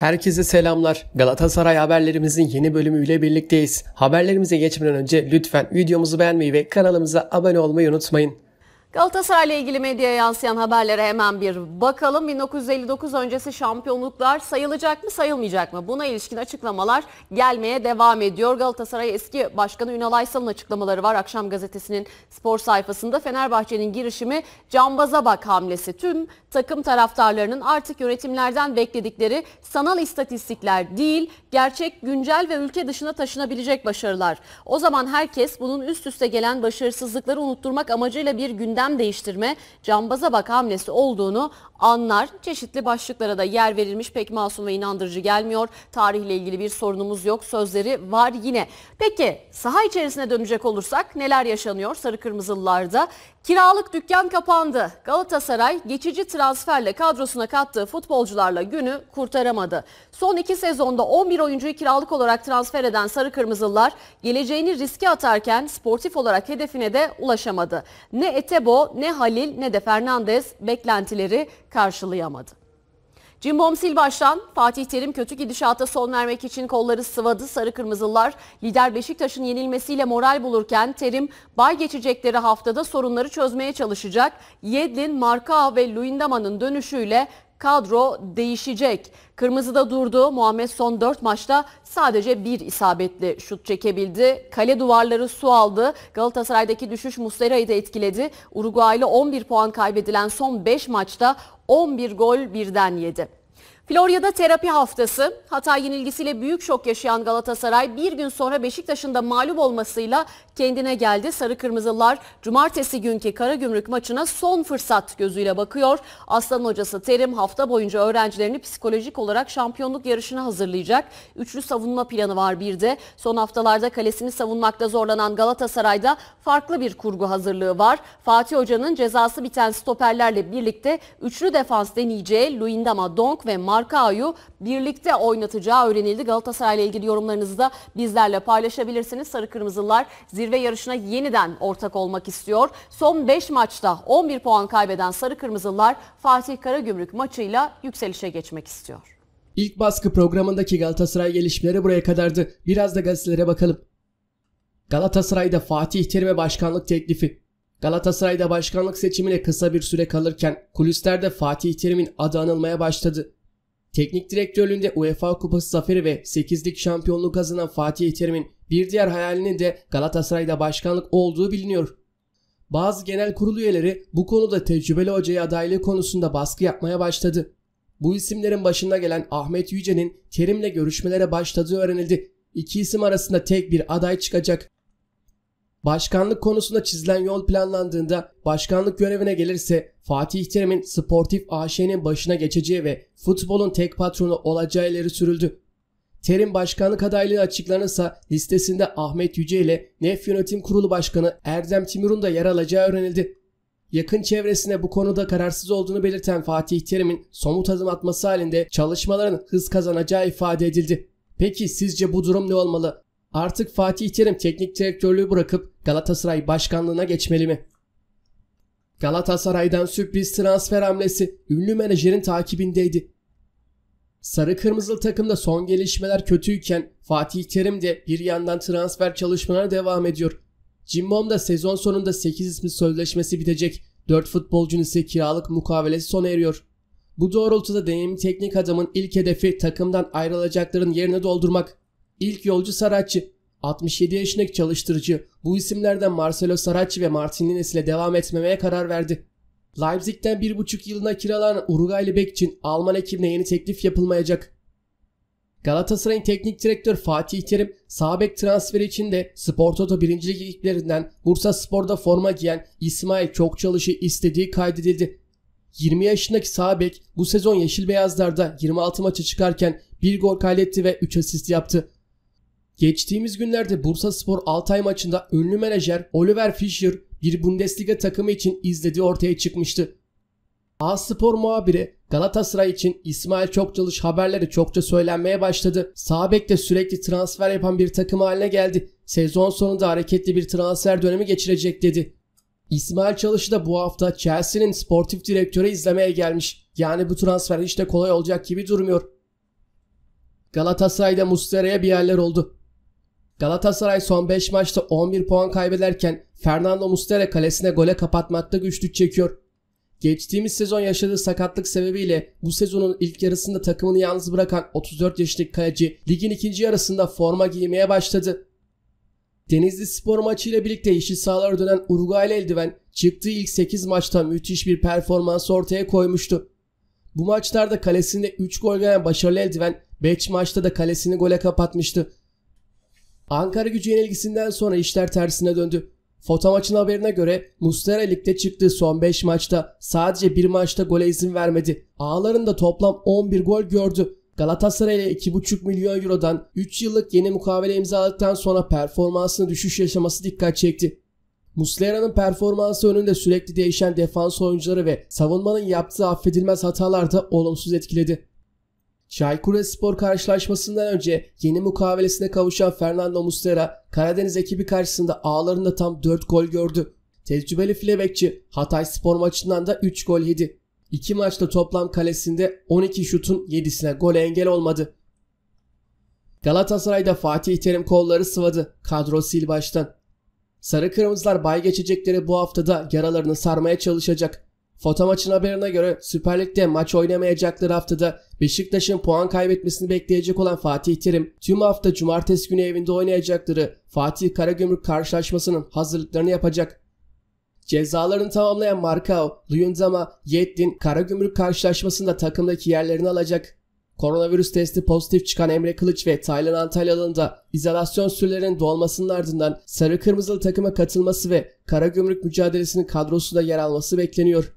Herkese selamlar. Galatasaray haberlerimizin yeni bölümüyle birlikteyiz. Haberlerimize geçmeden önce lütfen videomuzu beğenmeyi ve kanalımıza abone olmayı unutmayın. Galatasaray ile ilgili medyaya yansıyan haberlere hemen bir bakalım. 1959 öncesi şampiyonluklar sayılacak mı sayılmayacak mı? Buna ilişkin açıklamalar gelmeye devam ediyor. Galatasaray eski başkanı Ünal Aysal'ın açıklamaları var. Akşam gazetesinin spor sayfasında Fenerbahçe'nin girişimi cambaza bak hamlesi. Tüm takım taraftarlarının artık yönetimlerden bekledikleri sanal istatistikler değil, gerçek, güncel ve ülke dışına taşınabilecek başarılar. O zaman herkes bunun üst üste gelen başarısızlıkları unutturmak amacıyla bir gündem değiştirme, cambaza bak hamlesi olduğunu anlar. Çeşitli başlıklara da yer verilmiş pek masum ve inandırıcı gelmiyor. Tarihle ilgili bir sorunumuz yok. Sözleri var yine. Peki saha içerisine dönecek olursak neler yaşanıyor sarı kırmızılılarda? Kiralık dükkan kapandı. Galatasaray geçici transfer transferle kadrosuna kattığı futbolcularla günü kurtaramadı. Son iki sezonda 11 oyuncuyu kiralık olarak transfer eden Sarı Kırmızılılar geleceğini riske atarken sportif olarak hedefine de ulaşamadı. Ne Etebo, ne Halil, ne de Fernandez beklentileri karşılayamadı. Cimbom Silbaş'tan Fatih Terim kötü gidişata son vermek için kolları sıvadı. Sarı Kırmızılar lider Beşiktaş'ın yenilmesiyle moral bulurken Terim bay geçecekleri haftada sorunları çözmeye çalışacak. Yedlin, Marka ve Luindama'nın dönüşüyle kadro değişecek. Kırmızıda durdu. Muhammed son 4 maçta sadece bir isabetli şut çekebildi. Kale duvarları su aldı. Galatasaray'daki düşüş Muslera'yı da etkiledi. Uruguaylı 11 puan kaybedilen son 5 maçta 11 gol birden yedi. Florya'da terapi haftası. Hatay yenilgisiyle büyük şok yaşayan Galatasaray bir gün sonra Beşiktaş'ın da mağlup olmasıyla kendine geldi. Sarı Kırmızılar cumartesi günkü Karagümrük maçına son fırsat gözüyle bakıyor. Aslan hocası Terim hafta boyunca öğrencilerini psikolojik olarak şampiyonluk yarışına hazırlayacak. Üçlü savunma planı var bir de. Son haftalarda kalesini savunmakta zorlanan Galatasaray'da farklı bir kurgu hazırlığı var. Fatih Hoca'nın cezası biten stoperlerle birlikte üçlü defans deneyeceği Luindama Donk ve Mar Markao'yu birlikte oynatacağı öğrenildi. Galatasaray ile ilgili yorumlarınızı da bizlerle paylaşabilirsiniz. Sarı Kırmızılar zirve yarışına yeniden ortak olmak istiyor. Son 5 maçta 11 puan kaybeden Sarı Kırmızılar Fatih Karagümrük maçıyla yükselişe geçmek istiyor. İlk baskı programındaki Galatasaray gelişmeleri buraya kadardı. Biraz da gazetelere bakalım. Galatasaray'da Fatih Terim'e başkanlık teklifi. Galatasaray'da başkanlık seçimine kısa bir süre kalırken kulislerde Fatih Terim'in adı anılmaya başladı. Teknik direktörlüğünde UEFA Kupası zaferi ve 8'lik şampiyonluğu kazanan Fatih Terim'in bir diğer hayalinin de Galatasaray'da başkanlık olduğu biliniyor. Bazı genel kurul üyeleri bu konuda tecrübeli hocaya adaylığı konusunda baskı yapmaya başladı. Bu isimlerin başında gelen Ahmet Yüce'nin Terim'le görüşmelere başladığı öğrenildi. İki isim arasında tek bir aday çıkacak. Başkanlık konusunda çizilen yol planlandığında başkanlık görevine gelirse Fatih Terim'in Sportif AŞ'nin başına geçeceği ve futbolun tek patronu olacağı ileri sürüldü. Terim başkanlık adaylığı açıklanırsa listesinde Ahmet Yüce ile NEF Yönetim Kurulu Başkanı Erdem Timur'un da yer alacağı öğrenildi. Yakın çevresine bu konuda kararsız olduğunu belirten Fatih Terim'in somut adım atması halinde çalışmaların hız kazanacağı ifade edildi. Peki sizce bu durum ne olmalı? Artık Fatih Terim teknik direktörlüğü bırakıp Galatasaray başkanlığına geçmeli mi? Galatasaray'dan sürpriz transfer hamlesi ünlü menajerin takibindeydi. Sarı kırmızılı takımda son gelişmeler kötüyken Fatih Terim de bir yandan transfer çalışmalarına devam ediyor. Cimbom sezon sonunda 8 ismi sözleşmesi bitecek. 4 futbolcunun ise kiralık mukavelesi sona eriyor. Bu doğrultuda deneyimli teknik adamın ilk hedefi takımdan ayrılacakların yerini doldurmak. İlk yolcu Saracchi, 67 yaşındaki çalıştırıcı bu isimlerden Marcelo Saracchi ve Martinez ile devam etmemeye karar verdi. Leipzig'ten 1,5 yılına kiralanan Uruguaylı bek için Alman ekibine yeni teklif yapılmayacak. Galatasaray'ın teknik direktörü Fatih Terim, sağ transferi için de Sportoto Toto 1. Lig ekiplerinden Bursa Spor'da forma giyen İsmail Çokçalışı istediği kaydedildi. 20 yaşındaki sağ bu sezon Yeşil Beyazlar'da 26 maça çıkarken 1 gol kaydetti ve 3 asist yaptı. Geçtiğimiz günlerde Bursa Spor Altay maçında ünlü menajer Oliver Fischer bir Bundesliga takımı için izlediği ortaya çıkmıştı. A Spor muhabiri Galatasaray için İsmail Çokçalış haberleri çokça söylenmeye başladı. de sürekli transfer yapan bir takım haline geldi. Sezon sonunda hareketli bir transfer dönemi geçirecek dedi. İsmail çalışı da bu hafta Chelsea'nin sportif direktörü izlemeye gelmiş. Yani bu transfer hiç de kolay olacak gibi durmuyor. Galatasaray'da Mustera'ya bir yerler oldu. Galatasaray son 5 maçta 11 puan kaybederken Fernando Mustera kalesine gole kapatmakta güçlük çekiyor. Geçtiğimiz sezon yaşadığı sakatlık sebebiyle bu sezonun ilk yarısında takımını yalnız bırakan 34 yaşındaki kaleci ligin ikinci yarısında forma giymeye başladı. Denizli Spor maçı ile birlikte işi sahalara dönen Uruguaylı eldiven çıktığı ilk 8 maçta müthiş bir performans ortaya koymuştu. Bu maçlarda kalesinde 3 gol gelen başarılı eldiven 5 maçta da kalesini gole kapatmıştı Ankara gücü yenilgisinden sonra işler tersine döndü. Foto maçın haberine göre Mustera ligde çıktığı son 5 maçta sadece bir maçta gole izin vermedi. da toplam 11 gol gördü. Galatasaray Galatasaray'a 2,5 milyon eurodan 3 yıllık yeni mukavele imzaladıktan sonra performansını düşüş yaşaması dikkat çekti. Muslera'nın performansı önünde sürekli değişen defans oyuncuları ve savunmanın yaptığı affedilmez hatalar da olumsuz etkiledi. Çaykur Çaykurespor karşılaşmasından önce yeni mukavelesine kavuşan Fernando Muslera Karadeniz ekibi karşısında ağlarında tam 4 gol gördü. Tecrübeli Flebekçi Hatay Spor maçından da 3 gol yedi. İki maçta toplam kalesinde 12 şutun 7'sine gol engel olmadı. Galatasaray'da Fatih Terim kolları sıvadı kadro sil baştan. Sarı Kırmızılar bay geçecekleri bu haftada yaralarını sarmaya çalışacak. Foto maçın haberine göre Süper Lig'de maç oynamayacakları haftada Beşiktaş'ın puan kaybetmesini bekleyecek olan Fatih Terim tüm hafta cumartesi günü evinde oynayacakları Fatih Karagümrük karşılaşmasının hazırlıklarını yapacak. Cezalarını tamamlayan Markao, Luyendama, Yettin Karagümrük karşılaşmasında takımdaki yerlerini alacak. Koronavirüs testi pozitif çıkan Emre Kılıç ve Taylan Antalyalı'nın da izolasyon sürelerinin dolmasının ardından sarı kırmızılı takıma katılması ve Karagümrük mücadelesinin kadrosunda yer alması bekleniyor.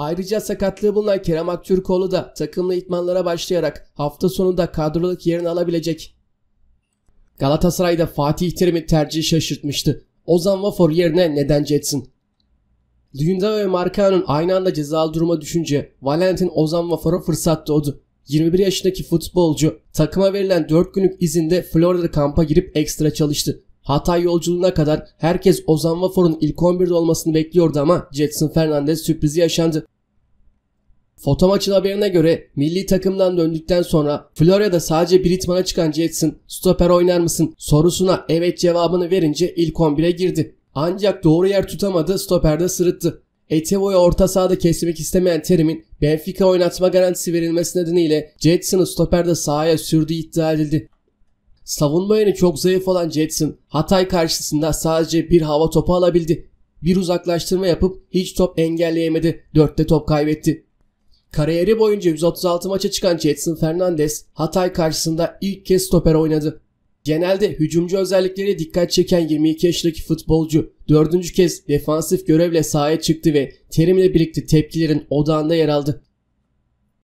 Ayrıca sakatlığı bulunan Kerem Aktürkoğlu da takımlı itmanlara başlayarak hafta sonunda kadroluk yerini alabilecek. Galatasaray'da Fatih Terim'in tercihi şaşırtmıştı. Ozan Vafor yerine neden Jetson? Düğünde ve Marcano'nun aynı anda cezalı duruma düşünce Valentin Ozan Vafor'a fırsat doğdu. 21 yaşındaki futbolcu takıma verilen 4 günlük izinde Florida kampa girip ekstra çalıştı. Hatay yolculuğuna kadar herkes Ozan Vafor'un ilk 11'de olmasını bekliyordu ama Jetson Fernandez sürprizi yaşandı. Foto maçın haberine göre milli takımdan döndükten sonra Florya'da sadece bir itmana çıkan Jetson stoper oynar mısın sorusuna evet cevabını verince ilk 11'e girdi. Ancak doğru yer tutamadı stoperde sırıttı. Etevo'ya orta sahada kesmek istemeyen Terim'in Benfica oynatma garantisi verilmesi nedeniyle Jetson'ı stoperde sahaya sürdüğü iddia edildi. Savunma yönü çok zayıf olan Jetson Hatay karşısında sadece bir hava topu alabildi. Bir uzaklaştırma yapıp hiç top engelleyemedi. Dörtte top kaybetti. Kariyeri boyunca 136 maça çıkan Jetson Fernandez Hatay karşısında ilk kez stoper oynadı. Genelde hücumcu özellikleri dikkat çeken 22 yaşındaki futbolcu dördüncü kez defansif görevle sahaya çıktı ve terimle birlikte tepkilerin odağında yer aldı.